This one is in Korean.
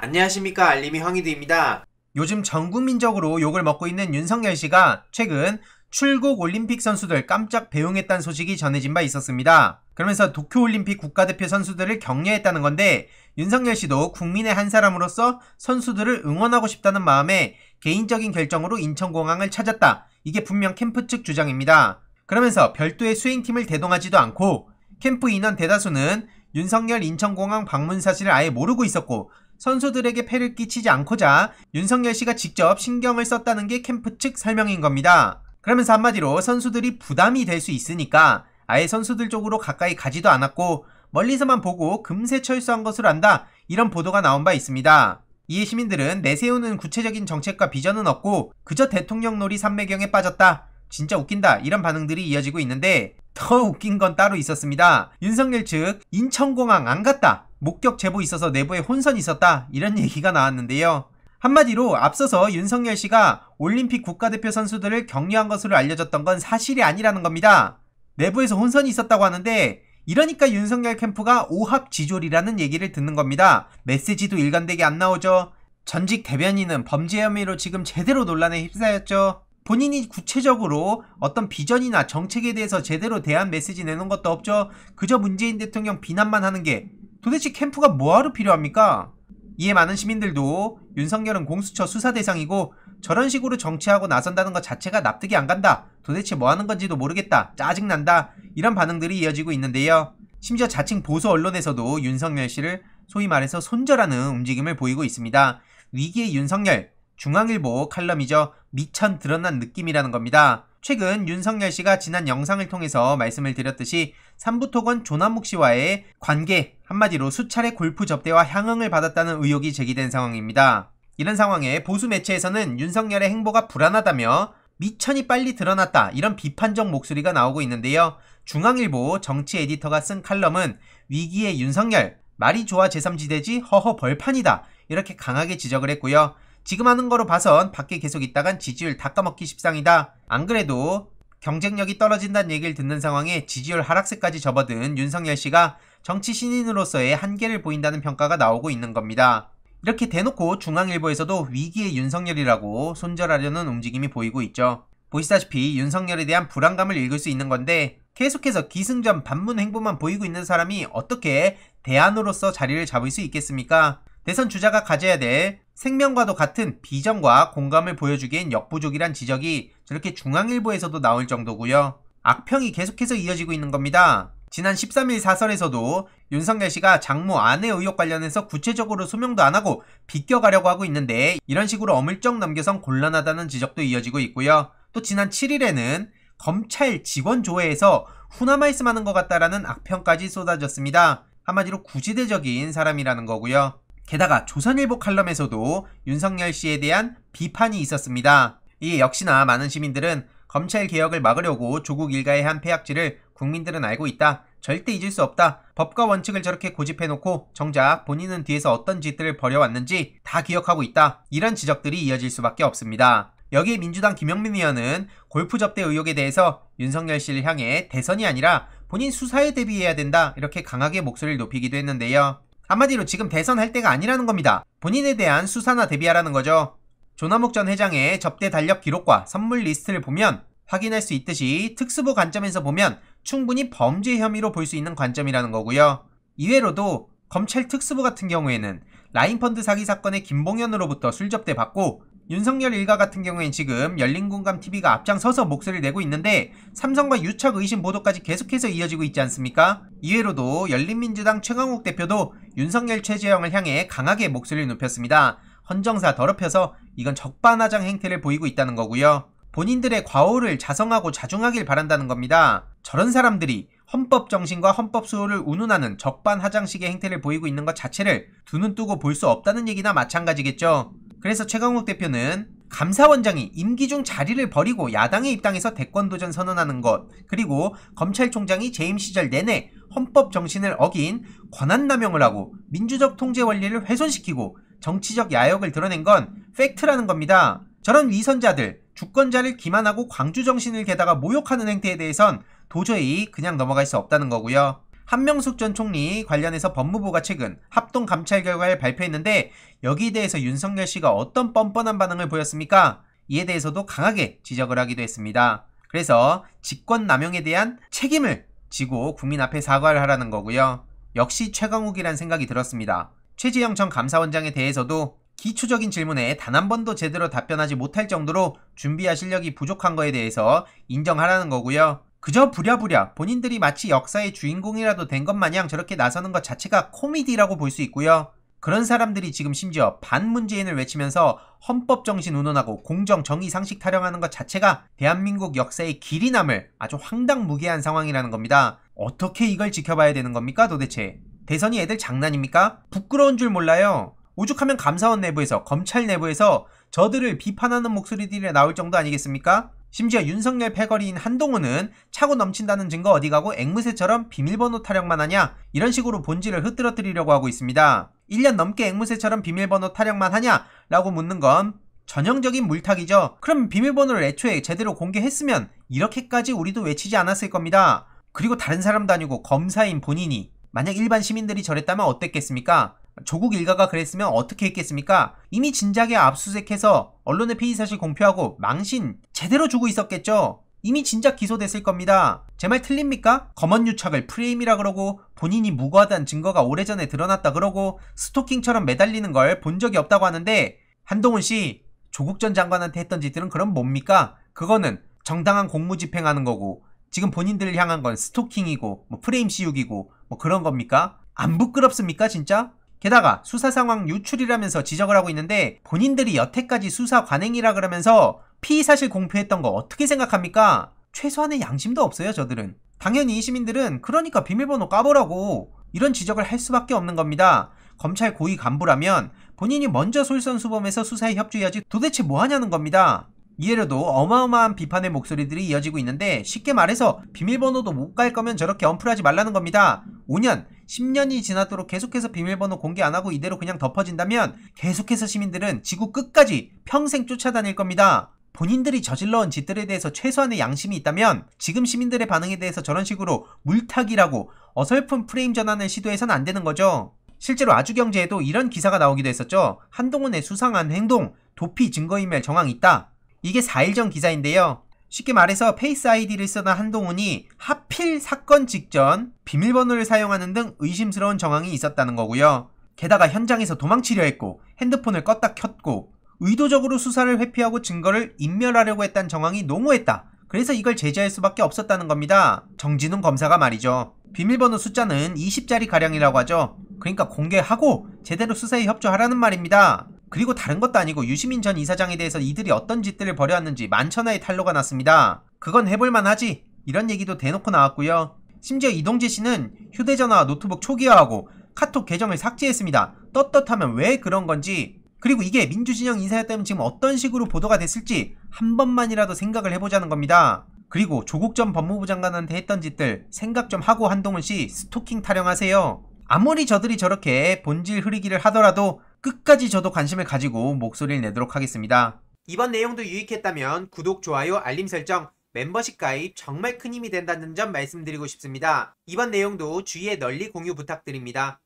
안녕하십니까 알림이 황희드입니다. 요즘 전국민적으로 욕을 먹고 있는 윤석열 씨가 최근 출국 올림픽 선수들 깜짝 배웅했다는 소식이 전해진 바 있었습니다. 그러면서 도쿄올림픽 국가대표 선수들을 격려했다는 건데 윤석열 씨도 국민의 한 사람으로서 선수들을 응원하고 싶다는 마음에 개인적인 결정으로 인천공항을 찾았다. 이게 분명 캠프 측 주장입니다. 그러면서 별도의 수행팀을 대동하지도 않고 캠프 인원 대다수는 윤석열 인천공항 방문 사실을 아예 모르고 있었고 선수들에게 폐를 끼치지 않고자 윤석열 씨가 직접 신경을 썼다는 게 캠프 측 설명인 겁니다. 그러면서 한마디로 선수들이 부담이 될 수 있으니까 아예 선수들 쪽으로 가까이 가지도 않았고 멀리서만 보고 금세 철수한 것으로 안다 이런 보도가 나온 바 있습니다. 이에 시민들은 내세우는 구체적인 정책과 비전은 없고 그저 대통령 놀이 삼매경에 빠졌다. 진짜 웃긴다 이런 반응들이 이어지고 있는데 더 웃긴 건 따로 있었습니다. 윤석열 측 인천공항 안 갔다 목격 제보 있어서 내부에 혼선이 있었다 이런 얘기가 나왔는데요. 한마디로 앞서서 윤석열 씨가 올림픽 국가대표 선수들을 격려한 것으로 알려졌던 건 사실이 아니라는 겁니다. 내부에서 혼선이 있었다고 하는데 이러니까 윤석열 캠프가 오합지졸이라는 얘기를 듣는 겁니다. 메시지도 일관되게 안 나오죠. 전직 대변인은 범죄 혐의로 지금 제대로 논란에 휩싸였죠. 본인이 구체적으로 어떤 비전이나 정책에 대해서 제대로 대한 메시지 내놓은 것도 없죠. 그저 문재인 대통령 비난만 하는 게 도대체 캠프가 뭐하러 필요합니까? 이에 많은 시민들도 윤석열은 공수처 수사 대상이고 저런 식으로 정치하고 나선다는 것 자체가 납득이 안 간다. 도대체 뭐 하는 건지도 모르겠다. 짜증난다. 이런 반응들이 이어지고 있는데요. 심지어 자칭 보수 언론에서도 윤석열 씨를 소위 말해서 손절하는 움직임을 보이고 있습니다. 위기의 윤석열, 중앙일보 칼럼이죠. 미천 드러난 느낌이라는 겁니다. 최근 윤석열 씨가 지난 영상을 통해서 말씀을 드렸듯이 삼부톡은 조남욱 씨와의 관계 한마디로 수차례 골프 접대와 향응을 받았다는 의혹이 제기된 상황입니다. 이런 상황에 보수 매체에서는 윤석열의 행보가 불안하다며 미천이 빨리 드러났다 이런 비판적 목소리가 나오고 있는데요. 중앙일보 정치 에디터가 쓴 칼럼은 위기의 윤석열 말이 좋아 제3지대지 허허 벌판이다 이렇게 강하게 지적을 했고요. 지금 하는 거로 봐선 밖에 계속 있다간 지지율 다 까먹기 십상이다. 안 그래도 경쟁력이 떨어진다는 얘기를 듣는 상황에 지지율 하락세까지 접어든 윤석열 씨가 정치 신인으로서의 한계를 보인다는 평가가 나오고 있는 겁니다. 이렇게 대놓고 중앙일보에서도 위기의 윤석열이라고 손절하려는 움직임이 보이고 있죠. 보시다시피 윤석열에 대한 불안감을 읽을 수 있는 건데 계속해서 기승전 반문 행보만 보이고 있는 사람이 어떻게 대안으로서 자리를 잡을 수 있겠습니까? 대선 주자가 가져야 될 생명과도 같은 비전과 공감을 보여주기엔 역부족이란 지적이 저렇게 중앙일보에서도 나올 정도고요. 악평이 계속해서 이어지고 있는 겁니다. 지난 13일 사설에서도 윤석열 씨가 장모 아내 의혹 관련해서 구체적으로 소명도 안 하고 비껴가려고 하고 있는데 이런 식으로 어물쩍 넘겨선 곤란하다는 지적도 이어지고 있고요. 또 지난 7일에는 검찰 직원 조회에서 후나말씀 하는 것 같다라는 악평까지 쏟아졌습니다. 한마디로 구지대적인 사람이라는 거고요. 게다가 조선일보 칼럼에서도 윤석열 씨에 대한 비판이 있었습니다. 이 역시나 많은 시민들은 검찰 개혁을 막으려고 조국 일가의 한 폐악질을 국민들은 알고 있다. 절대 잊을 수 없다. 법과 원칙을 저렇게 고집해놓고 정작 본인은 뒤에서 어떤 짓들을 벌여왔는지 다 기억하고 있다. 이런 지적들이 이어질 수밖에 없습니다. 여기에 민주당 김영민 의원은 골프 접대 의혹에 대해서 윤석열 씨를 향해 대선이 아니라 본인 수사에 대비해야 된다. 이렇게 강하게 목소리를 높이기도 했는데요. 한마디로 지금 대선 할 때가 아니라는 겁니다. 본인에 대한 수사나 대비하라는 거죠. 조남욱 전 회장의 접대 달력 기록과 선물 리스트를 보면 확인할 수 있듯이 특수부 관점에서 보면 충분히 범죄 혐의로 볼 수 있는 관점이라는 거고요. 이외로도 검찰 특수부 같은 경우에는 라인펀드 사기 사건의 김봉현으로부터 술접대 받고 윤석열 일가 같은 경우엔 지금 열린공감TV가 앞장서서 목소리를 내고 있는데 삼성과 유착 의심 보도까지 계속해서 이어지고 있지 않습니까? 이외로도 열린민주당 최강욱 대표도 윤석열 최재형을 향해 강하게 목소리를 높였습니다. 헌정사 더럽혀서 이건 적반하장 행태를 보이고 있다는 거고요. 본인들의 과오를 자성하고 자중하길 바란다는 겁니다. 저런 사람들이 헌법 정신과 헌법 수호를 운운하는 적반하장식의 행태를 보이고 있는 것 자체를 두 눈 뜨고 볼 수 없다는 얘기나 마찬가지겠죠. 그래서 최강욱 대표는 감사원장이 임기 중 자리를 버리고 야당에 입당해서 대권 도전 선언하는 것, 그리고 검찰총장이 재임 시절 내내 헌법 정신을 어긴 권한남용을 하고 민주적 통제 원리를 훼손시키고 정치적 야욕을 드러낸 건 팩트라는 겁니다. 저런 위선자들, 주권자를 기만하고 광주 정신을 게다가 모욕하는 행태에 대해선 도저히 그냥 넘어갈 수 없다는 거고요. 한명숙 전 총리 관련해서 법무부가 최근 합동 감찰 결과를 발표했는데 여기에 대해서 윤석열 씨가 어떤 뻔뻔한 반응을 보였습니까? 이에 대해서도 강하게 지적을 하기도 했습니다. 그래서 직권 남용에 대한 책임을 지고 국민 앞에 사과를 하라는 거고요. 역시 최강욱이란 생각이 들었습니다. 최지영 전 감사원장에 대해서도 기초적인 질문에 단 한 번도 제대로 답변하지 못할 정도로 준비와 실력이 부족한 거에 대해서 인정하라는 거고요. 그저 부랴부랴 본인들이 마치 역사의 주인공이라도 된 것 마냥 저렇게 나서는 것 자체가 코미디라고 볼 수 있고요. 그런 사람들이 지금 심지어 반문재인을 외치면서 헌법 정신 운운하고 공정 정의 상식 타령하는 것 자체가 대한민국 역사의 길이 남을 아주 황당무계한 상황이라는 겁니다. 어떻게 이걸 지켜봐야 되는 겁니까 도대체? 대선이 애들 장난입니까? 부끄러운 줄 몰라요. 오죽하면 감사원 내부에서 검찰 내부에서 저들을 비판하는 목소리들이 나올 정도 아니겠습니까? 심지어 윤석열 패거리인 한동훈은 차고 넘친다는 증거 어디 가고 앵무새처럼 비밀번호 타령만 하냐 이런 식으로 본질을 흐트러뜨리려고 하고 있습니다. 1년 넘게 앵무새처럼 비밀번호 타령만 하냐 라고 묻는 건 전형적인 물타기죠. 그럼 비밀번호를 애초에 제대로 공개했으면 이렇게까지 우리도 외치지 않았을 겁니다. 그리고 다른 사람도 아니고 검사인 본인이 만약 일반 시민들이 저랬다면 어땠겠습니까? 조국 일가가 그랬으면 어떻게 했겠습니까? 이미 진작에 압수수색해서 언론에 피의 사실 공표하고 망신 제대로 주고 있었겠죠? 이미 진작 기소됐을 겁니다. 제 말 틀립니까? 검언 유착을 프레임이라 그러고 본인이 무고하다는 증거가 오래전에 드러났다 그러고 스토킹처럼 매달리는 걸 본 적이 없다고 하는데 한동훈 씨 조국 전 장관한테 했던 짓들은 그럼 뭡니까? 그거는 정당한 공무집행하는 거고 지금 본인들을 향한 건 스토킹이고 뭐 프레임 씌우기고 뭐 그런 겁니까? 안 부끄럽습니까 진짜? 게다가 수사 상황 유출이라면서 지적을 하고 있는데 본인들이 여태까지 수사 관행이라 그러면서 피의 사실 공표했던 거 어떻게 생각합니까? 최소한의 양심도 없어요 저들은 당연히 이 시민들은 그러니까 비밀번호 까보라고 이런 지적을 할 수밖에 없는 겁니다 검찰 고위 간부라면 본인이 먼저 솔선수범해서 수사에 협조해야지 도대체 뭐하냐는 겁니다 이해로도 어마어마한 비판의 목소리들이 이어지고 있는데 쉽게 말해서 비밀번호도 못 갈 거면 저렇게 언플하지 말라는 겁니다. 5년, 10년이 지나도록 계속해서 비밀번호 공개 안 하고 이대로 그냥 덮어진다면 계속해서 시민들은 지구 끝까지 평생 쫓아다닐 겁니다. 본인들이 저질러온 짓들에 대해서 최소한의 양심이 있다면 지금 시민들의 반응에 대해서 저런 식으로 물타기라고 어설픈 프레임 전환을 시도해서는 안 되는 거죠. 실제로 아주경제에도 이런 기사가 나오기도 했었죠. 한동훈의 수상한 행동, 도피 증거인멸 정황 있다. 이게 4일 전 기사인데요. 쉽게 말해서 페이스 아이디를 쓰던 한동훈이 하필 사건 직전 비밀번호를 사용하는 등 의심스러운 정황이 있었다는 거고요. 게다가 현장에서 도망치려 했고 핸드폰을 껐다 켰고 의도적으로 수사를 회피하고 증거를 인멸하려고 했던 정황이 농후했다. 그래서 이걸 제재할 수밖에 없었다는 겁니다. 정진웅 검사가 말이죠. 비밀번호 숫자는 20자리 가량이라고 하죠. 그러니까 공개하고 제대로 수사에 협조하라는 말입니다. 그리고 다른 것도 아니고 유시민 전 이사장에 대해서 이들이 어떤 짓들을 벌여왔는지 만천하의 탄로가 났습니다. 그건 해볼만 하지 이런 얘기도 대놓고 나왔고요. 심지어 이동재 씨는 휴대전화와 노트북 초기화하고 카톡 계정을 삭제했습니다. 떳떳하면 왜 그런 건지 그리고 이게 민주진영 인사였다면 지금 어떤 식으로 보도가 됐을지 한 번만이라도 생각을 해보자는 겁니다. 그리고 조국 전 법무부 장관한테 했던 짓들 생각 좀 하고 한동훈 씨 스토킹 타령하세요. 아무리 저들이 저렇게 본질 흐리기를 하더라도 끝까지 저도 관심을 가지고 목소리를 내도록 하겠습니다. 이번 내용도 유익했다면 구독, 좋아요, 알림 설정, 멤버십 가입 정말 큰 힘이 된다는 점 말씀드리고 싶습니다. 이번 내용도 주위에 널리 공유 부탁드립니다.